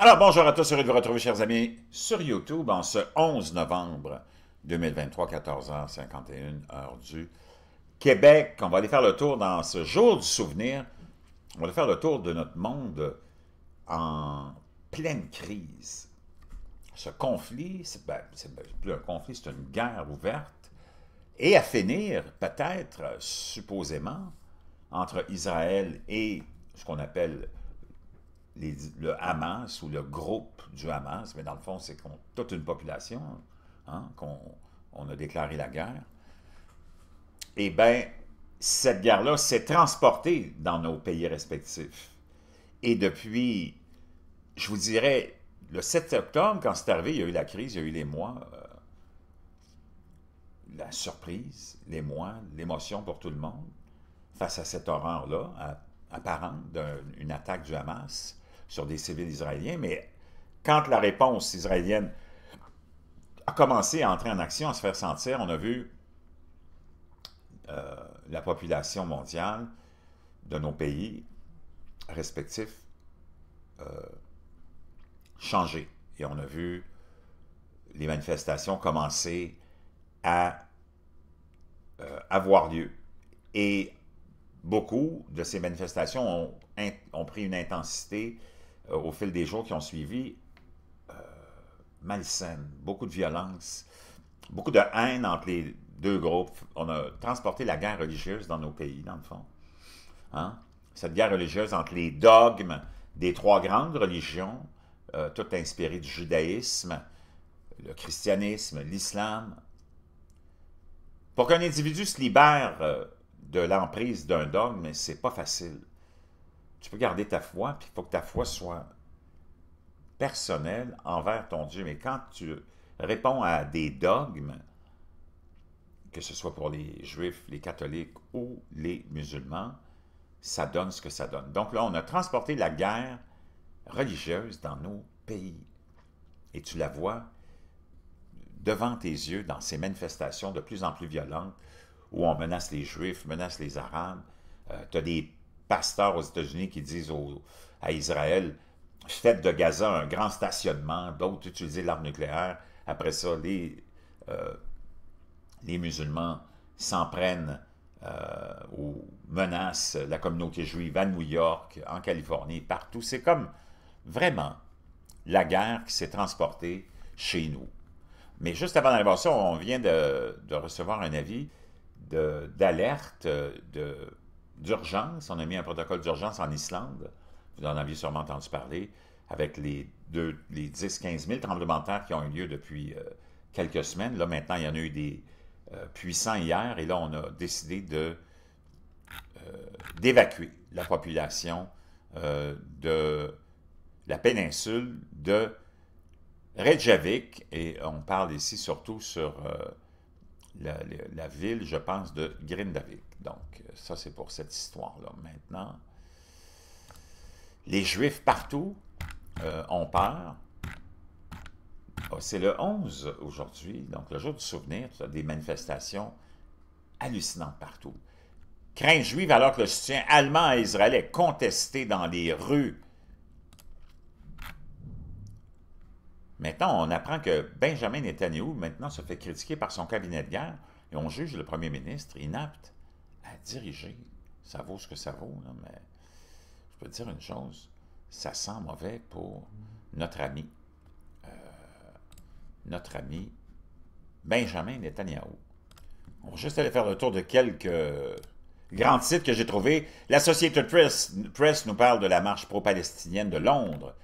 Alors, bonjour à tous, heureux de vous retrouver, chers amis, sur YouTube en ce 11 novembre 2023, 14h51, heure du Québec. On va aller faire le tour dans ce jour du souvenir. On va aller faire le tour de notre monde en pleine crise. Ce conflit, c'est ben, ben, plus un conflit, c'est une guerre ouverte. Et à finir, peut-être, supposément, entre Israël et ce qu'on appelle le Hamas ou le groupe du Hamas, mais dans le fond, c'est toute une population hein, qu'on on a déclaré la guerre, eh bien, cette guerre-là s'est transportée dans nos pays respectifs. Et depuis, je vous dirais, le 7 octobre, quand c'est arrivé, il y a eu la crise, il y a eu les mois, euh, la surprise, les mois, l'émotion pour tout le monde face à cette horreur-là, apparente d'une attaque du Hamas sur des civils israéliens, mais quand la réponse israélienne a commencé à entrer en action, à se faire sentir, on a vu euh, la population mondiale de nos pays respectifs euh, changer. Et on a vu les manifestations commencer à euh, avoir lieu. Et beaucoup de ces manifestations ont, ont pris une intensité euh, au fil des jours qui ont suivi, euh, beaucoup de violence, beaucoup de haine entre les deux groupes. On a transporté la guerre religieuse dans nos pays, dans le fond. Hein. Cette guerre religieuse entre les dogmes des trois grandes religions, euh, toutes inspirées du judaïsme, le christianisme, l'islam. Pour qu'un individu se libère euh, de l'emprise d'un dogme, c'est pas facile tu peux garder ta foi, puis il faut que ta foi soit personnelle envers ton Dieu. Mais quand tu réponds à des dogmes, que ce soit pour les juifs, les catholiques ou les musulmans, ça donne ce que ça donne. Donc là, on a transporté la guerre religieuse dans nos pays. Et tu la vois devant tes yeux dans ces manifestations de plus en plus violentes où on menace les juifs, menace les arabes. Euh, tu as des pasteurs aux États-Unis qui disent à Israël, faites de Gaza un grand stationnement, d'autres utilisent l'arme nucléaire. Après ça, les, euh, les musulmans s'en prennent ou euh, menacent la communauté juive à New York, en Californie, partout. C'est comme vraiment la guerre qui s'est transportée chez nous. Mais juste avant d'aller voir ça, on vient de, de recevoir un avis d'alerte euh, de, d'urgence. On a mis un protocole d'urgence en Islande. Vous en aviez sûrement entendu parler, avec les, deux, les 10, 15 000 tremblements de terre qui ont eu lieu depuis euh, quelques semaines. Là, maintenant, il y en a eu des euh, puissants hier, et là, on a décidé euh, d'évacuer la population de la péninsule de Reykjavik, et on parle ici surtout sur la, ville, je pense, de Grindavik. Donc, euh, ça, c'est pour cette histoire-là. Maintenant, les Juifs partout euh, ont peur. Ah, c'est le 11 aujourd'hui, donc le jour du souvenir, des manifestations hallucinantes partout. Crainte juive alors que le soutien allemand à Israël est contesté dans les rues Maintenant, on apprend que Benjamin Netanyahu, maintenant, se fait critiquer par son cabinet de guerre et on juge le premier ministre inapte à diriger. Ça vaut ce que ça vaut, mais je peux te dire une chose, ça sent mauvais pour notre ami, euh, notre ami Benjamin Netanyahu. On va juste aller faire le tour de quelques grands sites que j'ai trouvés. La Société Press nous parle de la marche pro-palestinienne de Londres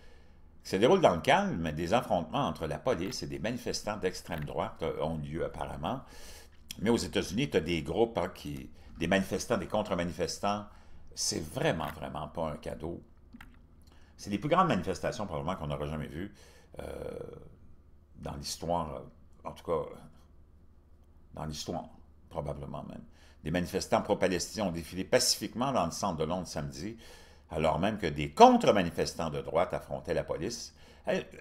se déroule dans le calme. mais Des affrontements entre la police et des manifestants d'extrême droite euh, ont lieu apparemment. Mais aux États-Unis, tu as des groupes, hein, qui, des manifestants, des contre-manifestants. C'est vraiment, vraiment pas un cadeau. C'est les plus grandes manifestations probablement qu'on n'aura jamais vues euh, dans l'histoire, euh, en tout cas dans l'histoire, probablement même. Des manifestants pro-palestiniens ont défilé pacifiquement dans le centre de Londres samedi alors même que des contre-manifestants de droite affrontaient la police.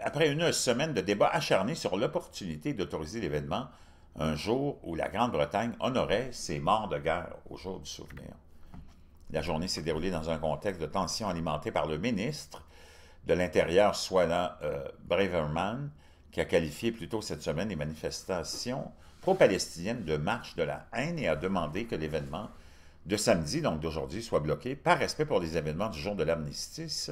Après une semaine de débats acharnés sur l'opportunité d'autoriser l'événement, un jour où la Grande-Bretagne honorait ses morts de guerre au jour du souvenir. La journée s'est déroulée dans un contexte de tension alimentée par le ministre de l'Intérieur, Swala euh, Braverman, qui a qualifié plutôt cette semaine les manifestations pro-palestiniennes de marche de la haine et a demandé que l'événement de samedi, donc d'aujourd'hui, soit bloqué par respect pour les événements du jour de l'amnistice,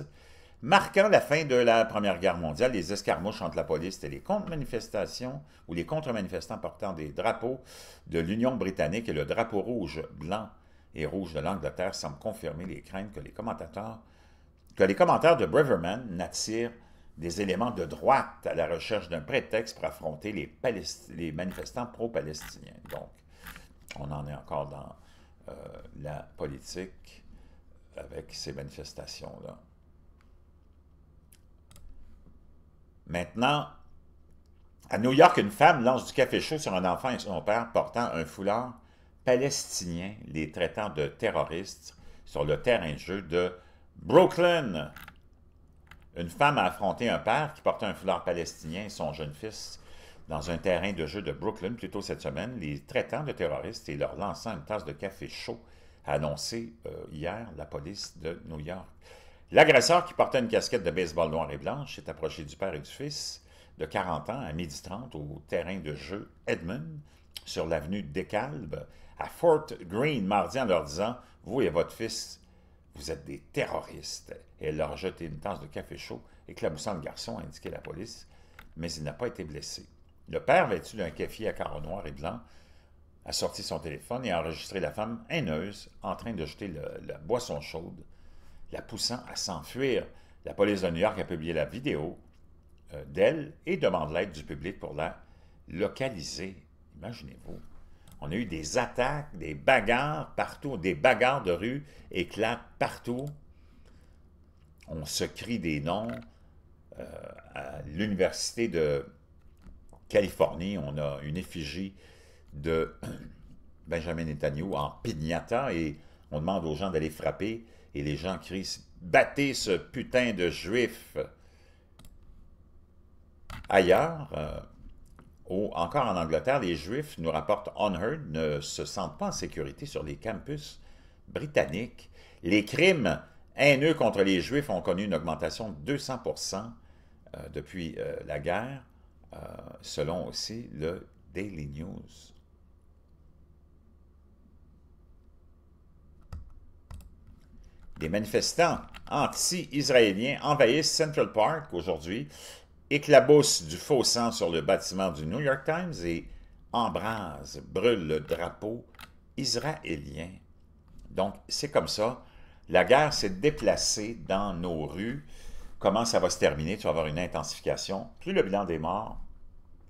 marquant la fin de la Première Guerre mondiale, les escarmouches entre la police et les contre-manifestations ou les contre-manifestants portant des drapeaux de l'Union britannique et le drapeau rouge, blanc et rouge de l'Angleterre semblent confirmer les craintes que les commentateurs que les commentaires de Breverman n'attirent des éléments de droite à la recherche d'un prétexte pour affronter les, les manifestants pro-palestiniens. Donc, on en est encore dans euh, la politique avec ces manifestations-là. Maintenant, à New York, une femme lance du café chaud sur un enfant et son père portant un foulard palestinien, les traitant de terroristes sur le terrain de jeu de Brooklyn. Une femme a affronté un père qui portait un foulard palestinien et son jeune fils dans un terrain de jeu de Brooklyn plus tôt cette semaine, les traitants de terroristes et leur lançant une tasse de café chaud, a annoncé euh, hier la police de New York. L'agresseur qui portait une casquette de baseball noire et blanche s'est approché du père et du fils de 40 ans à 12h30 au terrain de jeu Edmund, sur l'avenue Descalbes, à Fort Greene mardi en leur disant « Vous et votre fils, vous êtes des terroristes. » Et leur a jeté une tasse de café chaud, éclaboussant le garçon, a indiqué la police, mais il n'a pas été blessé. Le père, vêtu d'un café à carreaux noirs et blanc, a sorti son téléphone et a enregistré la femme haineuse en train de jeter la boisson chaude, la poussant à s'enfuir. La police de New York a publié la vidéo euh, d'elle et demande l'aide du public pour la localiser. Imaginez-vous. On a eu des attaques, des bagarres partout, des bagarres de rue éclatent partout. On se crie des noms. Euh, à l'université de Californie, on a une effigie de Benjamin Netanyahu en pignata et on demande aux gens d'aller frapper et les gens crient « Battez ce putain de juif !» Ailleurs, euh, encore en Angleterre, les juifs nous rapportent Unheard ne se sentent pas en sécurité sur les campus britanniques. Les crimes haineux contre les juifs ont connu une augmentation de 200 euh, depuis euh, la guerre. Euh, selon aussi le Daily News. Des manifestants anti-israéliens envahissent Central Park aujourd'hui, éclaboussent du faux sang sur le bâtiment du New York Times et embrasent, brûlent le drapeau israélien. Donc, c'est comme ça. La guerre s'est déplacée dans nos rues comment ça va se terminer. Tu vas avoir une intensification. Plus le bilan des morts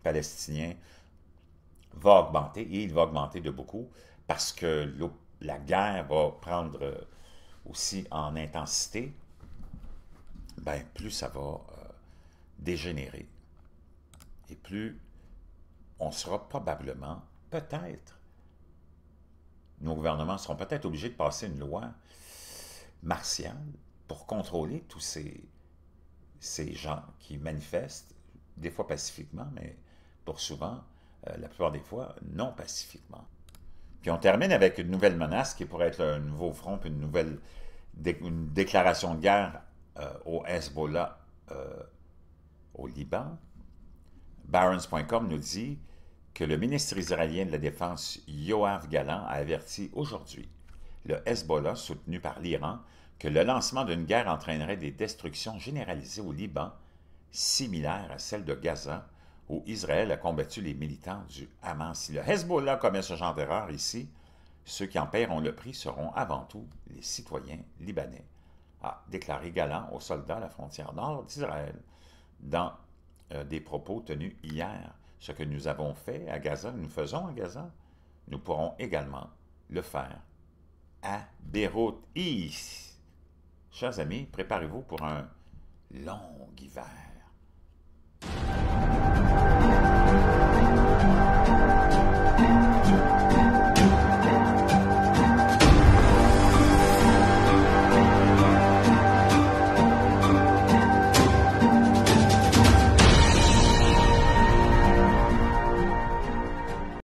palestiniens va augmenter, et il va augmenter de beaucoup, parce que la guerre va prendre euh, aussi en intensité, ben plus ça va euh, dégénérer. Et plus on sera probablement, peut-être, nos gouvernements seront peut-être obligés de passer une loi martiale pour contrôler tous ces, ces gens qui manifestent, des fois pacifiquement, mais pour souvent, euh, la plupart des fois, non pacifiquement. Puis on termine avec une nouvelle menace qui pourrait être un nouveau front, puis une nouvelle une déclaration de guerre euh, au Hezbollah euh, au Liban. Barons.com nous dit que le ministre israélien de la Défense Yoav Galan a averti aujourd'hui le Hezbollah, soutenu par l'Iran, que le lancement d'une guerre entraînerait des destructions généralisées au Liban, similaires à celles de Gaza, où Israël a combattu les militants du Hamas. Si le Hezbollah commet ce genre d'erreur ici, ceux qui en paieront le prix seront avant tout les citoyens libanais, a déclaré Galant aux soldats à la frontière nord d'Israël dans euh, des propos tenus hier. Ce que nous avons fait à Gaza, nous faisons à Gaza, nous pourrons également le faire à Beyrouth. Chers amis, préparez-vous pour un long hiver.